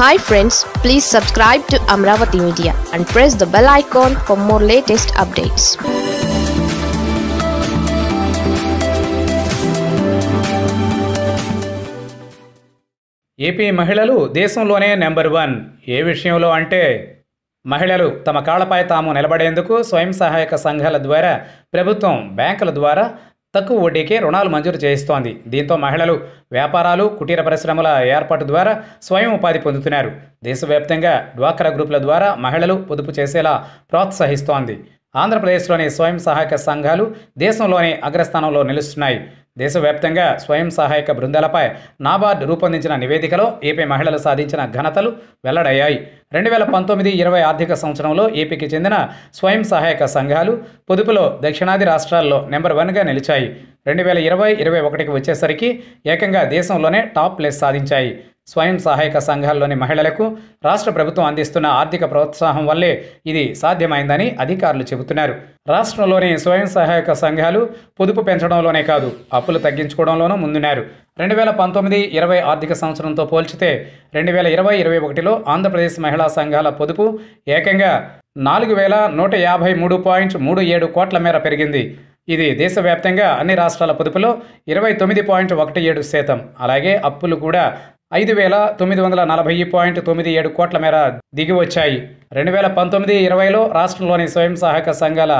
hi friends please subscribe to Amaravati media and press the bell icon for more latest updates AP మహిళలు దేశంలోనే number one ఏ విషయంలో అంటే మహిళలు తమ కాళ్లపై తాము నిలబడేందుకు స్వయం సహాయక సంఘాల ద్వారా ప్రభుత్వం బ్యాంకుల ద్వారా తక్కువ వడ్డీకే రుణాలు మంజూరు చేయిస్తోంది దీంతో మహిళలు వ్యాపారాలు కుటీర పరిశ్రమల ఏర్పాటు ద్వారా స్వయం ఉపాధి పొందుతున్నారు దేశవ్యాప్తంగా డ్వాక్రా గ్రూపుల ద్వారా మహిళలు పొదుపు చేసేలా ప్రోత్సహిస్తోంది ఆంధ్రప్రదేశ్లోని స్వయం సహాయక సంఘాలు దేశంలోనే అగ్రస్థానంలో నిలుస్తున్నాయి దేశవ్యాప్తంగా స్వయం సహాయక బృందాలపై నాబార్డ్ రూపొందించిన నివేదికలో ఏపీ మహిళలు సాధించిన ఘనతలు వెల్లడయ్యాయి రెండు వేల పంతొమ్మిది ఇరవై ఆర్థిక సంవత్సరంలో ఏపీకి చెందిన స్వయం సహాయక సంఘాలు పొదుపులో దక్షిణాది రాష్ట్రాల్లో నెంబర్ వన్గా నిలిచాయి రెండు వేల ఇరవై ఇరవై ఒకటికి వచ్చేసరికి ఏకంగా దేశంలోనే టాప్ ప్లేస్ సాధించాయి స్వయం సహాయక సంఘాల్లోని మహిళలకు రాష్ట్ర ప్రభుత్వం అందిస్తున్న ఆర్థిక ప్రోత్సాహం వల్లే ఇది సాధ్యమైందని అధికారులు చెబుతున్నారు రాష్ట్రంలోని స్వయం సహాయక సంఘాలు పొదుపు పెంచడంలోనే కాదు అప్పులు తగ్గించుకోవడంలోనూ ముందున్నారు రెండు వేల పంతొమ్మిది ఇరవై ఆర్థిక సంవత్సరంతో పోల్చితే రెండు వేల ఇరవై ఇరవై ఒకటిలో ఆంధ్రప్రదేశ్ మహిళా సంఘాల పొదుపు ఏకంగా నాలుగు వేల నూట యాభై మూడు పాయింట్ మూడు ఏడు కోట్ల మేర పెరిగింది ఇది దేశవ్యాప్తంగా అన్ని రాష్ట్రాల పొదుపులో ఇరవై తొమ్మిది పాయింట్ ఒకటి ఏడు శాతం అలాగే అప్పులు కూడా ఐదు వేల తొమ్మిది వందల నలభై పాయింట్ తొమ్మిది ఏడు కోట్ల మేర దిగి వచ్చాయి రెండు వేల పంతొమ్మిది ఇరవైలో రాష్ట్రంలోని స్వయం సహాయక సంఘాల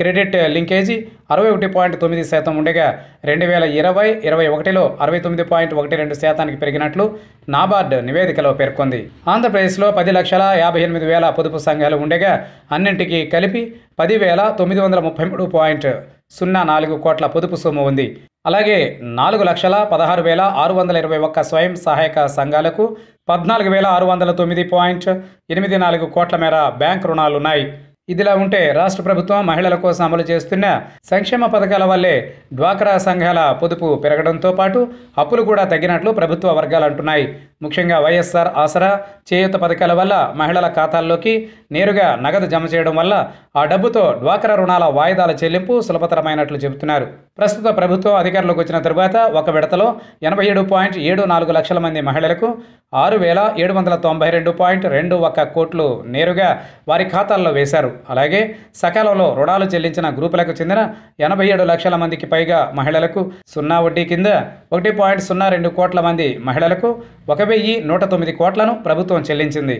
క్రెడిట్ లింకేజీ అరవై ఒకటి పాయింట్ తొమ్మిది శాతం ఉండగా రెండు వేల ఇరవై ఇరవై ఒకటిలో అరవై తొమ్మిది పాయింట్ ఒకటి రెండు శాతానికి పెరిగినట్లు నాబార్డ్ నివేదికలో పేర్కొంది ఆంధ్రప్రదేశ్లో పది లక్షల యాభై ఎనిమిది వేల పొదుపు సంఘాలు ఉండగా అన్నింటికి కలిపి పదివేల తొమ్మిది వందల ముప్పై మూడు పాయింట్ సున్నా నాలుగు కోట్ల పొదుపు సొమ్ము ఉంది అలాగే నాలుగు లక్షల పదహారు వేల ఆరు వందల ఇరవై ఒక్క స్వయం సహాయక సంఘాలకు పద్నాలుగు వేల ఆరు వందల తొమ్మిది పాయింట్ ఎనిమిది నాలుగు కోట్ల మేర బ్యాంక్ ఉన్నాయి ఇదిలా ఉంటే రాష్ట్ర ప్రభుత్వం మహిళల కోసం అమలు చేస్తున్న సంక్షేమ పథకాల వల్లే డ్వాక్రా సంఘాల పొదుపు పెరగడంతో పాటు అప్పులు కూడా తగ్గినట్లు ప్రభుత్వ వర్గాలు అంటున్నాయి ముఖ్యంగా వైఎస్ఆర్ ఆసరా చేయూత పథకాల వల్ల మహిళల ఖాతాల్లోకి నేరుగా నగదు జమ చేయడం వల్ల ఆ డబ్బుతో డ్వాక్రా రుణాల వాయిదాల చెల్లింపు సులభతరమైనట్లు చెబుతున్నారు ప్రస్తుత ప్రభుత్వం అధికారంలోకి వచ్చిన తరువాత ఒక విడతలో ఎనభై ఏడు పాయింట్ ఏడు నాలుగు లక్షల మంది మహిళలకు ఆరు వేల ఏడు వందల తొంభై రెండు పాయింట్ రెండు ఒక్క కోట్లు నేరుగా వారి ఖాతాల్లో వేశారు అలాగే సకాలంలో రుణాలు చెల్లించిన గ్రూపులకు చెందిన ఎనభై ఏడు లక్షల మందికి పైగా మహిళలకు సున్నా వడ్డీ కింద ఒకటి పాయింట్ సున్నా రెండు కోట్ల మంది మహిళలకు ఒక వెయ్యి నూట తొమ్మిది కోట్లను ప్రభుత్వం చెల్లించింది